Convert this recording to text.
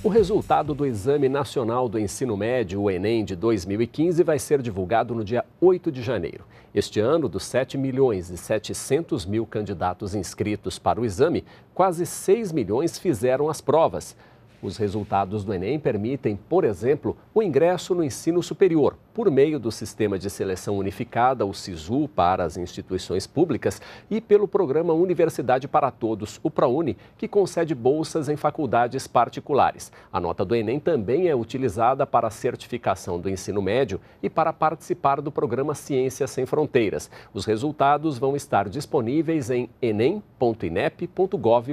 O resultado do Exame Nacional do Ensino Médio, o Enem, de 2015, vai ser divulgado no dia 8 de janeiro. Este ano, dos 7 milhões e 700 mil candidatos inscritos para o exame, quase 6 milhões fizeram as provas. Os resultados do Enem permitem, por exemplo, o ingresso no ensino superior, por meio do Sistema de Seleção Unificada, o SISU, para as instituições públicas, e pelo programa Universidade para Todos, o ProUni, que concede bolsas em faculdades particulares. A nota do Enem também é utilizada para a certificação do ensino médio e para participar do programa Ciências Sem Fronteiras. Os resultados vão estar disponíveis em enem.inep.gov.br.